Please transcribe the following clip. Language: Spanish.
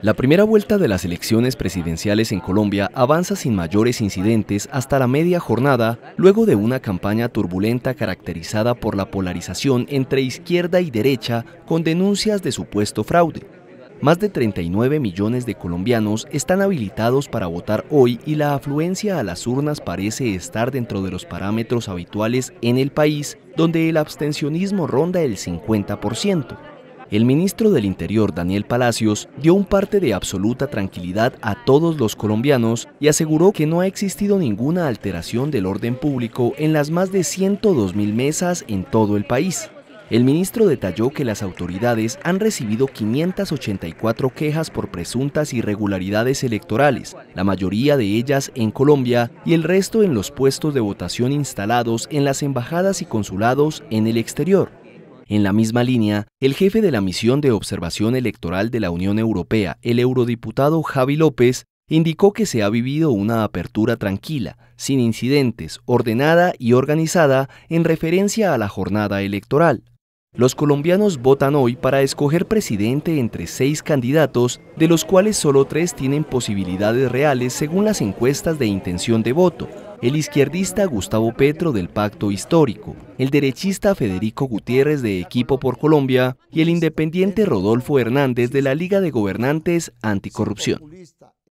La primera vuelta de las elecciones presidenciales en Colombia avanza sin mayores incidentes hasta la media jornada, luego de una campaña turbulenta caracterizada por la polarización entre izquierda y derecha con denuncias de supuesto fraude. Más de 39 millones de colombianos están habilitados para votar hoy y la afluencia a las urnas parece estar dentro de los parámetros habituales en el país, donde el abstencionismo ronda el 50% el ministro del Interior Daniel Palacios dio un parte de absoluta tranquilidad a todos los colombianos y aseguró que no ha existido ninguna alteración del orden público en las más de 102.000 mesas en todo el país. El ministro detalló que las autoridades han recibido 584 quejas por presuntas irregularidades electorales, la mayoría de ellas en Colombia y el resto en los puestos de votación instalados en las embajadas y consulados en el exterior. En la misma línea, el jefe de la misión de observación electoral de la Unión Europea, el eurodiputado Javi López, indicó que se ha vivido una apertura tranquila, sin incidentes, ordenada y organizada en referencia a la jornada electoral. Los colombianos votan hoy para escoger presidente entre seis candidatos, de los cuales solo tres tienen posibilidades reales según las encuestas de intención de voto, el izquierdista Gustavo Petro del Pacto Histórico, el derechista Federico Gutiérrez de Equipo por Colombia y el independiente Rodolfo Hernández de la Liga de Gobernantes Anticorrupción.